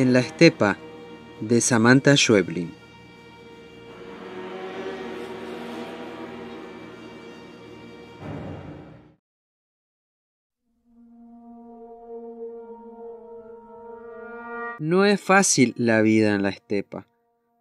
en la estepa de Samantha Schweblin. No es fácil la vida en la estepa.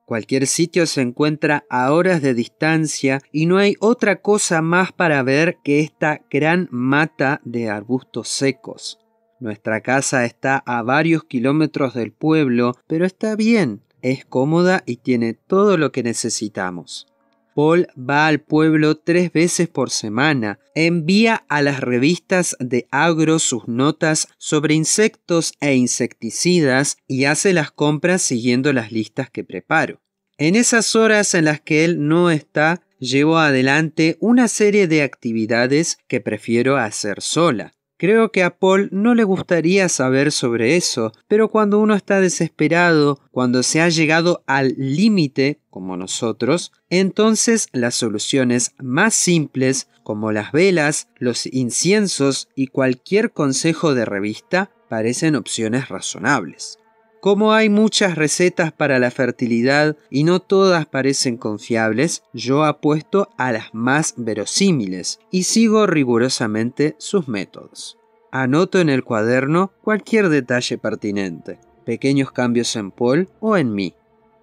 Cualquier sitio se encuentra a horas de distancia y no hay otra cosa más para ver que esta gran mata de arbustos secos. Nuestra casa está a varios kilómetros del pueblo, pero está bien, es cómoda y tiene todo lo que necesitamos. Paul va al pueblo tres veces por semana, envía a las revistas de agro sus notas sobre insectos e insecticidas y hace las compras siguiendo las listas que preparo. En esas horas en las que él no está, llevo adelante una serie de actividades que prefiero hacer sola. Creo que a Paul no le gustaría saber sobre eso, pero cuando uno está desesperado, cuando se ha llegado al límite, como nosotros, entonces las soluciones más simples, como las velas, los inciensos y cualquier consejo de revista, parecen opciones razonables. Como hay muchas recetas para la fertilidad y no todas parecen confiables, yo apuesto a las más verosímiles y sigo rigurosamente sus métodos. Anoto en el cuaderno cualquier detalle pertinente, pequeños cambios en Paul o en mí.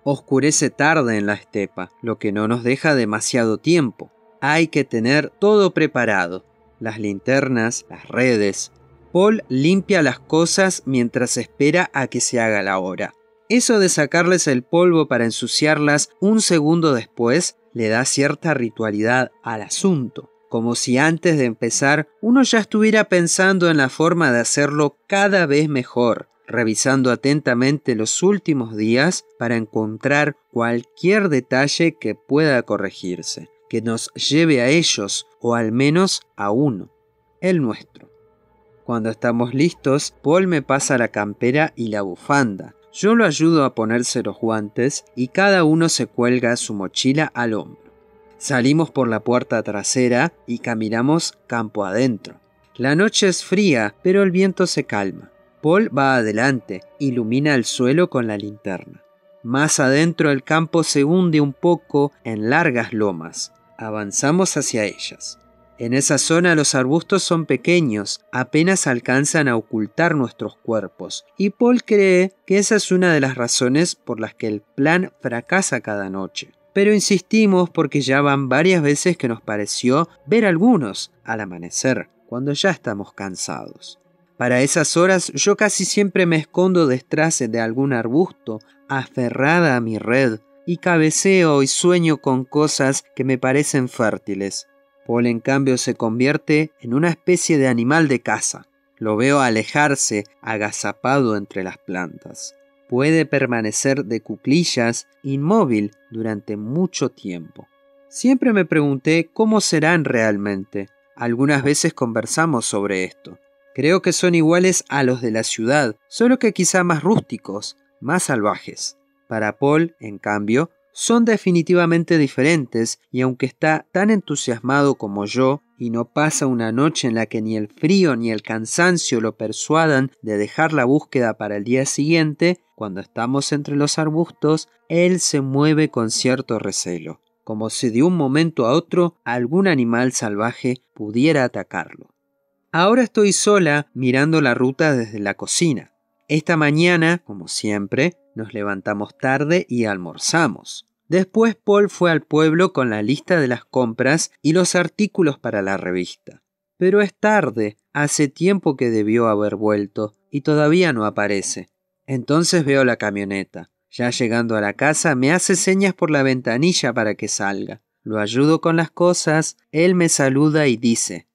Oscurece tarde en la estepa, lo que no nos deja demasiado tiempo. Hay que tener todo preparado, las linternas, las redes, Paul limpia las cosas mientras espera a que se haga la hora. Eso de sacarles el polvo para ensuciarlas un segundo después le da cierta ritualidad al asunto, como si antes de empezar uno ya estuviera pensando en la forma de hacerlo cada vez mejor, revisando atentamente los últimos días para encontrar cualquier detalle que pueda corregirse, que nos lleve a ellos o al menos a uno, el nuestro. Cuando estamos listos, Paul me pasa la campera y la bufanda. Yo lo ayudo a ponerse los guantes y cada uno se cuelga su mochila al hombro. Salimos por la puerta trasera y caminamos campo adentro. La noche es fría, pero el viento se calma. Paul va adelante, ilumina el suelo con la linterna. Más adentro el campo se hunde un poco en largas lomas. Avanzamos hacia ellas. En esa zona los arbustos son pequeños, apenas alcanzan a ocultar nuestros cuerpos, y Paul cree que esa es una de las razones por las que el plan fracasa cada noche. Pero insistimos porque ya van varias veces que nos pareció ver algunos al amanecer, cuando ya estamos cansados. Para esas horas yo casi siempre me escondo detrás de algún arbusto, aferrada a mi red, y cabeceo y sueño con cosas que me parecen fértiles, Paul en cambio se convierte en una especie de animal de caza. Lo veo alejarse, agazapado entre las plantas. Puede permanecer de cuclillas, inmóvil, durante mucho tiempo. Siempre me pregunté cómo serán realmente. Algunas veces conversamos sobre esto. Creo que son iguales a los de la ciudad, solo que quizá más rústicos, más salvajes. Para Paul, en cambio, son definitivamente diferentes y aunque está tan entusiasmado como yo, y no pasa una noche en la que ni el frío ni el cansancio lo persuadan de dejar la búsqueda para el día siguiente, cuando estamos entre los arbustos, él se mueve con cierto recelo, como si de un momento a otro algún animal salvaje pudiera atacarlo. Ahora estoy sola mirando la ruta desde la cocina. Esta mañana, como siempre, nos levantamos tarde y almorzamos. Después Paul fue al pueblo con la lista de las compras y los artículos para la revista. Pero es tarde, hace tiempo que debió haber vuelto, y todavía no aparece. Entonces veo la camioneta. Ya llegando a la casa me hace señas por la ventanilla para que salga. Lo ayudo con las cosas, él me saluda y dice,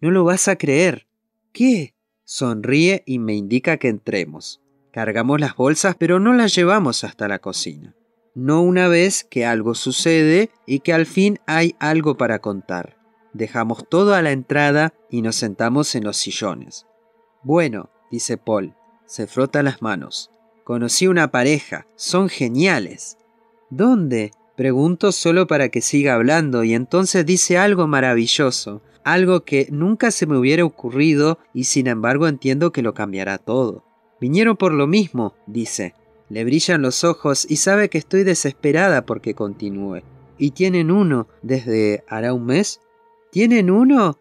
No lo vas a creer. ¿Qué? Sonríe y me indica que entremos. Cargamos las bolsas pero no las llevamos hasta la cocina. No una vez que algo sucede y que al fin hay algo para contar. Dejamos todo a la entrada y nos sentamos en los sillones. Bueno, dice Paul, se frota las manos. Conocí una pareja, son geniales. ¿Dónde? Pregunto solo para que siga hablando y entonces dice algo maravilloso, algo que nunca se me hubiera ocurrido y sin embargo entiendo que lo cambiará todo. Vinieron por lo mismo, dice. Le brillan los ojos y sabe que estoy desesperada porque continúe. ¿Y tienen uno desde hará un mes? ¿Tienen uno?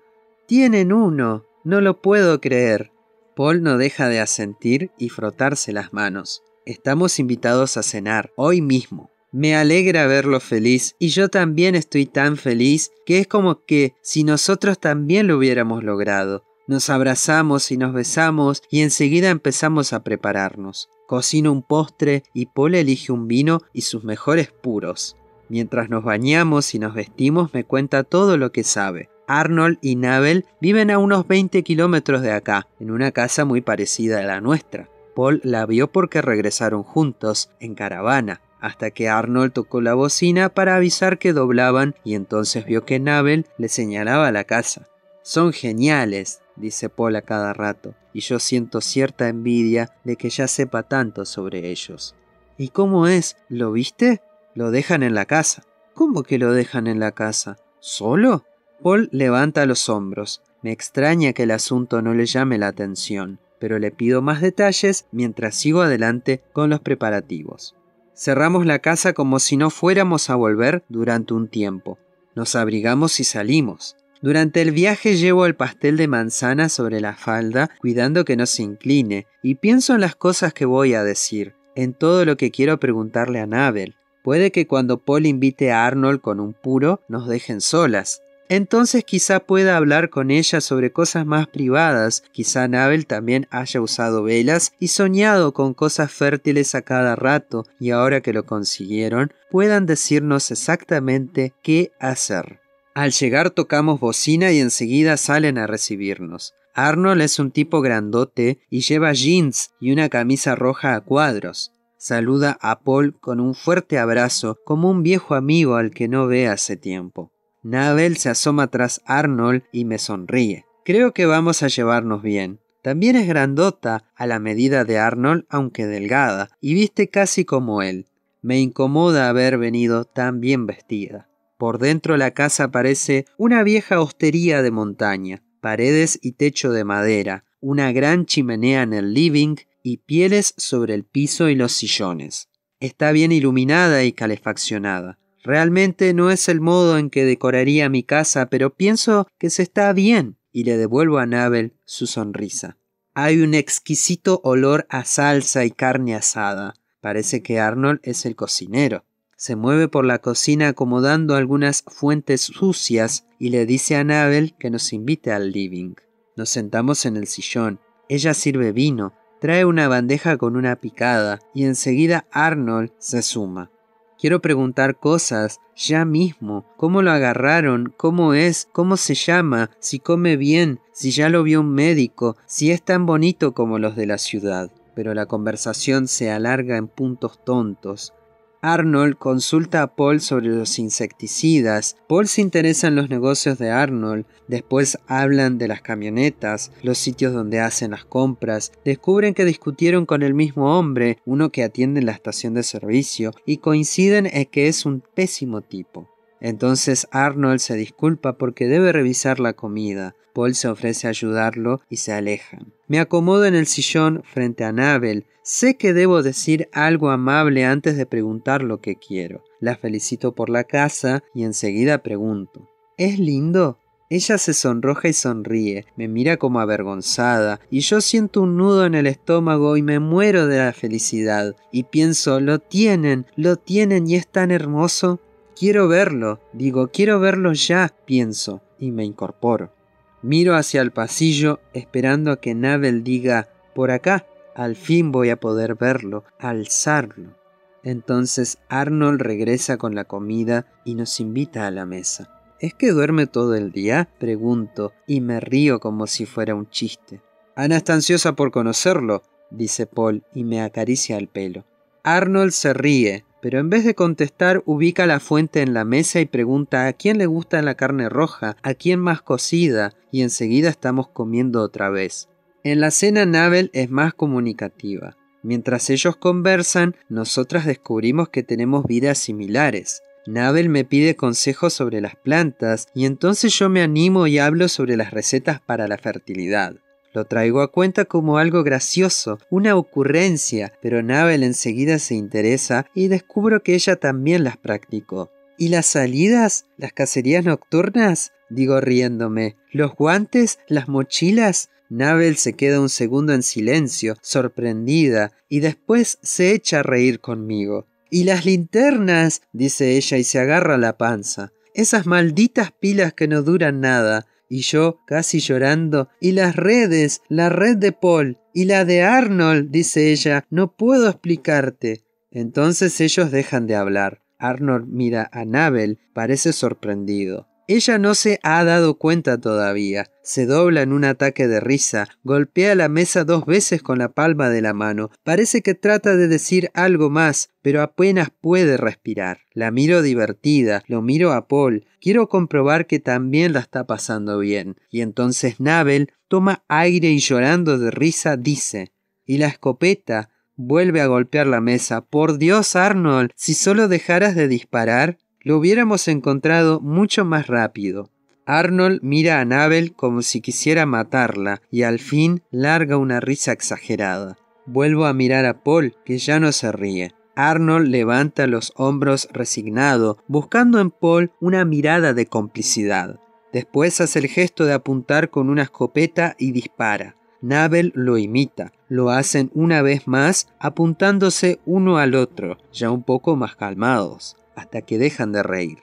Tienen uno. No lo puedo creer. Paul no deja de asentir y frotarse las manos. Estamos invitados a cenar, hoy mismo. Me alegra verlo feliz y yo también estoy tan feliz que es como que si nosotros también lo hubiéramos logrado. Nos abrazamos y nos besamos y enseguida empezamos a prepararnos. Cocino un postre y Paul elige un vino y sus mejores puros. Mientras nos bañamos y nos vestimos me cuenta todo lo que sabe. Arnold y Nabel viven a unos 20 kilómetros de acá, en una casa muy parecida a la nuestra. Paul la vio porque regresaron juntos, en caravana, hasta que Arnold tocó la bocina para avisar que doblaban y entonces vio que Nabel le señalaba la casa. Son geniales, dice Paul a cada rato, y yo siento cierta envidia de que ya sepa tanto sobre ellos. ¿Y cómo es? ¿Lo viste? Lo dejan en la casa. ¿Cómo que lo dejan en la casa? ¿Solo? Paul levanta los hombros. Me extraña que el asunto no le llame la atención, pero le pido más detalles mientras sigo adelante con los preparativos. Cerramos la casa como si no fuéramos a volver durante un tiempo. Nos abrigamos y salimos. Durante el viaje llevo el pastel de manzana sobre la falda, cuidando que no se incline, y pienso en las cosas que voy a decir, en todo lo que quiero preguntarle a Nabel. Puede que cuando Paul invite a Arnold con un puro, nos dejen solas. Entonces quizá pueda hablar con ella sobre cosas más privadas, quizá Nabel también haya usado velas y soñado con cosas fértiles a cada rato, y ahora que lo consiguieron, puedan decirnos exactamente qué hacer. Al llegar tocamos bocina y enseguida salen a recibirnos. Arnold es un tipo grandote y lleva jeans y una camisa roja a cuadros. Saluda a Paul con un fuerte abrazo, como un viejo amigo al que no ve hace tiempo. Nabel se asoma tras Arnold y me sonríe. Creo que vamos a llevarnos bien. También es grandota, a la medida de Arnold, aunque delgada, y viste casi como él. Me incomoda haber venido tan bien vestida. Por dentro la casa parece una vieja hostería de montaña, paredes y techo de madera, una gran chimenea en el living y pieles sobre el piso y los sillones. Está bien iluminada y calefaccionada. Realmente no es el modo en que decoraría mi casa, pero pienso que se está bien y le devuelvo a Nabel su sonrisa. Hay un exquisito olor a salsa y carne asada. Parece que Arnold es el cocinero. Se mueve por la cocina acomodando algunas fuentes sucias y le dice a Nabel que nos invite al living. Nos sentamos en el sillón. Ella sirve vino, trae una bandeja con una picada y enseguida Arnold se suma. Quiero preguntar cosas, ya mismo, cómo lo agarraron, cómo es, cómo se llama, si come bien, si ya lo vio un médico, si es tan bonito como los de la ciudad. Pero la conversación se alarga en puntos tontos. Arnold consulta a Paul sobre los insecticidas, Paul se interesa en los negocios de Arnold, después hablan de las camionetas, los sitios donde hacen las compras, descubren que discutieron con el mismo hombre, uno que atiende en la estación de servicio, y coinciden en que es un pésimo tipo. Entonces Arnold se disculpa porque debe revisar la comida. Paul se ofrece a ayudarlo y se alejan. Me acomodo en el sillón frente a Nabel. Sé que debo decir algo amable antes de preguntar lo que quiero. La felicito por la casa y enseguida pregunto. ¿Es lindo? Ella se sonroja y sonríe, me mira como avergonzada, y yo siento un nudo en el estómago y me muero de la felicidad, y pienso, lo tienen, lo tienen y es tan hermoso. Quiero verlo, digo, quiero verlo ya, pienso, y me incorporo. Miro hacia el pasillo esperando a que Nabel diga, por acá, al fin voy a poder verlo, alzarlo. Entonces Arnold regresa con la comida y nos invita a la mesa. ¿Es que duerme todo el día? pregunto, y me río como si fuera un chiste. Ana está ansiosa por conocerlo, dice Paul, y me acaricia el pelo. Arnold se ríe, pero en vez de contestar ubica la fuente en la mesa y pregunta a quién le gusta la carne roja, a quién más cocida, y enseguida estamos comiendo otra vez. En la cena Nabel es más comunicativa. Mientras ellos conversan, nosotras descubrimos que tenemos vidas similares. Nabel me pide consejos sobre las plantas y entonces yo me animo y hablo sobre las recetas para la fertilidad. Lo traigo a cuenta como algo gracioso, una ocurrencia, pero Nabel enseguida se interesa y descubro que ella también las practicó. ¿Y las salidas? ¿Las cacerías nocturnas? Digo riéndome. ¿Los guantes? ¿Las mochilas? Nabel se queda un segundo en silencio, sorprendida, y después se echa a reír conmigo. ¿Y las linternas? dice ella y se agarra la panza. Esas malditas pilas que no duran nada y yo casi llorando, y las redes, la red de Paul y la de Arnold, dice ella, no puedo explicarte. Entonces ellos dejan de hablar. Arnold mira a Nabel, parece sorprendido. Ella no se ha dado cuenta todavía. Se dobla en un ataque de risa, golpea la mesa dos veces con la palma de la mano, parece que trata de decir algo más, pero apenas puede respirar. La miro divertida, lo miro a Paul, quiero comprobar que también la está pasando bien. Y entonces Nabel toma aire y llorando de risa dice, ¿y la escopeta? Vuelve a golpear la mesa. Por Dios, Arnold, si solo dejaras de disparar. Lo hubiéramos encontrado mucho más rápido. Arnold mira a Nabel como si quisiera matarla y al fin larga una risa exagerada. Vuelvo a mirar a Paul, que ya no se ríe. Arnold levanta los hombros resignado, buscando en Paul una mirada de complicidad. Después hace el gesto de apuntar con una escopeta y dispara. Nabel lo imita. Lo hacen una vez más apuntándose uno al otro, ya un poco más calmados hasta que dejan de reír.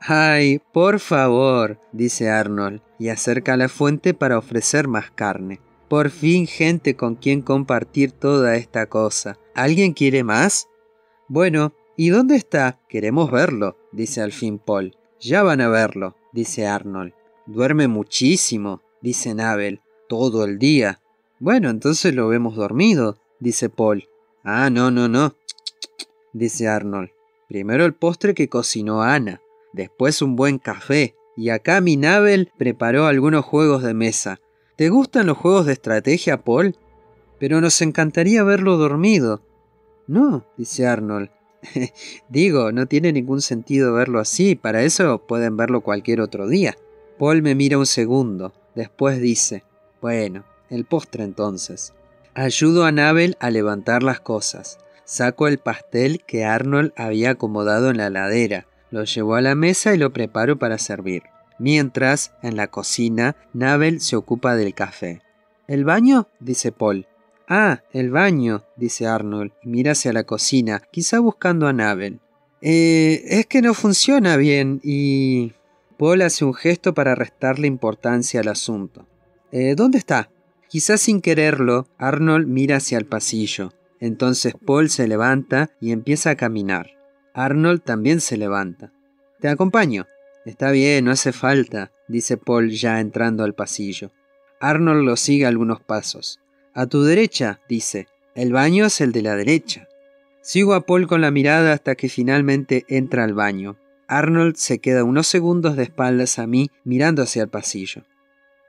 ¡Ay, por favor! dice Arnold y acerca la fuente para ofrecer más carne. Por fin gente con quien compartir toda esta cosa. ¿Alguien quiere más? Bueno, ¿y dónde está? Queremos verlo, dice al fin Paul. Ya van a verlo, dice Arnold. Duerme muchísimo, dice Nabel, todo el día. Bueno, entonces lo vemos dormido, dice Paul. Ah, no, no, no, dice Arnold. Primero el postre que cocinó Ana, después un buen café, y acá mi Nabel preparó algunos juegos de mesa. ¿Te gustan los juegos de estrategia, Paul? Pero nos encantaría verlo dormido. No, dice Arnold. Digo, no tiene ningún sentido verlo así, para eso pueden verlo cualquier otro día. Paul me mira un segundo, después dice, bueno, el postre entonces. Ayudo a Nabel a levantar las cosas. Saco el pastel que Arnold había acomodado en la ladera, lo llevó a la mesa y lo preparó para servir. Mientras, en la cocina, Nabel se ocupa del café. ¿El baño? dice Paul. Ah, el baño, dice Arnold, y mira hacia la cocina, quizá buscando a Nabel. Eh, es que no funciona bien y... Paul hace un gesto para restarle importancia al asunto. Eh, ¿Dónde está? Quizá sin quererlo, Arnold mira hacia el pasillo. Entonces Paul se levanta y empieza a caminar. Arnold también se levanta. Te acompaño. Está bien, no hace falta, dice Paul ya entrando al pasillo. Arnold lo sigue algunos pasos. A tu derecha, dice. El baño es el de la derecha. Sigo a Paul con la mirada hasta que finalmente entra al baño. Arnold se queda unos segundos de espaldas a mí mirando hacia el pasillo.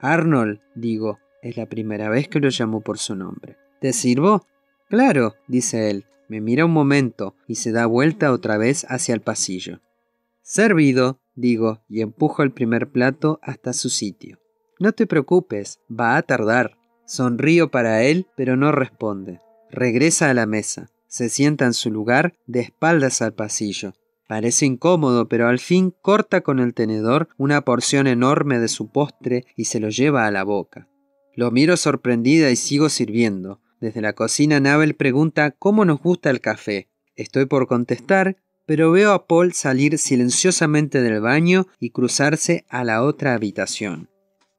Arnold, digo, es la primera vez que lo llamo por su nombre. ¿Te sirvo? Claro, dice él, me mira un momento y se da vuelta otra vez hacia el pasillo. Servido, digo, y empujo el primer plato hasta su sitio. No te preocupes, va a tardar. Sonrío para él, pero no responde. Regresa a la mesa, se sienta en su lugar, de espaldas al pasillo. Parece incómodo, pero al fin corta con el tenedor una porción enorme de su postre y se lo lleva a la boca. Lo miro sorprendida y sigo sirviendo. Desde la cocina, Nabel pregunta cómo nos gusta el café. Estoy por contestar, pero veo a Paul salir silenciosamente del baño y cruzarse a la otra habitación.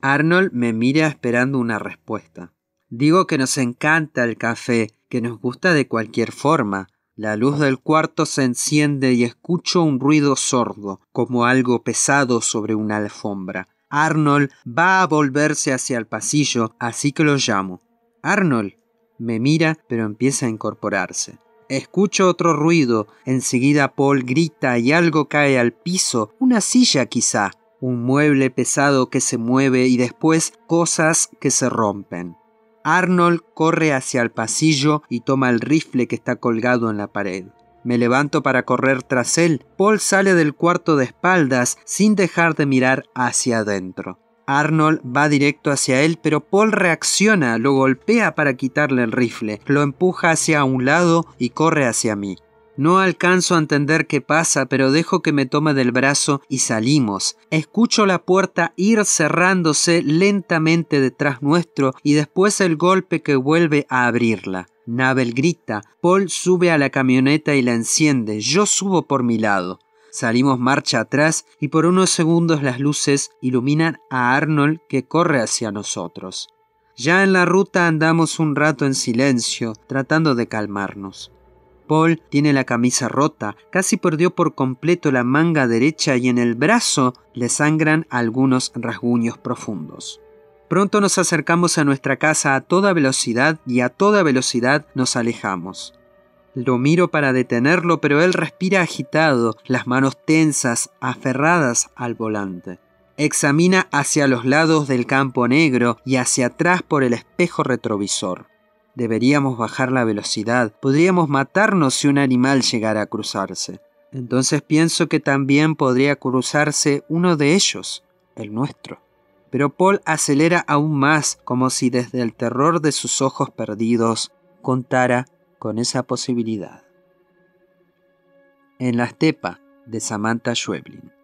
Arnold me mira esperando una respuesta. Digo que nos encanta el café, que nos gusta de cualquier forma. La luz del cuarto se enciende y escucho un ruido sordo, como algo pesado sobre una alfombra. Arnold va a volverse hacia el pasillo, así que lo llamo. Arnold, me mira, pero empieza a incorporarse. Escucho otro ruido. Enseguida Paul grita y algo cae al piso, una silla quizá, un mueble pesado que se mueve y después cosas que se rompen. Arnold corre hacia el pasillo y toma el rifle que está colgado en la pared. Me levanto para correr tras él. Paul sale del cuarto de espaldas sin dejar de mirar hacia adentro. Arnold va directo hacia él, pero Paul reacciona, lo golpea para quitarle el rifle, lo empuja hacia un lado y corre hacia mí. No alcanzo a entender qué pasa, pero dejo que me tome del brazo y salimos. Escucho la puerta ir cerrándose lentamente detrás nuestro y después el golpe que vuelve a abrirla. Nabel grita, Paul sube a la camioneta y la enciende, yo subo por mi lado. Salimos marcha atrás y por unos segundos las luces iluminan a Arnold que corre hacia nosotros. Ya en la ruta andamos un rato en silencio, tratando de calmarnos. Paul tiene la camisa rota, casi perdió por completo la manga derecha y en el brazo le sangran algunos rasguños profundos. Pronto nos acercamos a nuestra casa a toda velocidad y a toda velocidad nos alejamos. Lo miro para detenerlo, pero él respira agitado, las manos tensas, aferradas al volante. Examina hacia los lados del campo negro y hacia atrás por el espejo retrovisor. Deberíamos bajar la velocidad, podríamos matarnos si un animal llegara a cruzarse. Entonces pienso que también podría cruzarse uno de ellos, el nuestro. Pero Paul acelera aún más, como si desde el terror de sus ojos perdidos contara con esa posibilidad. En la estepa de Samantha Schweblin.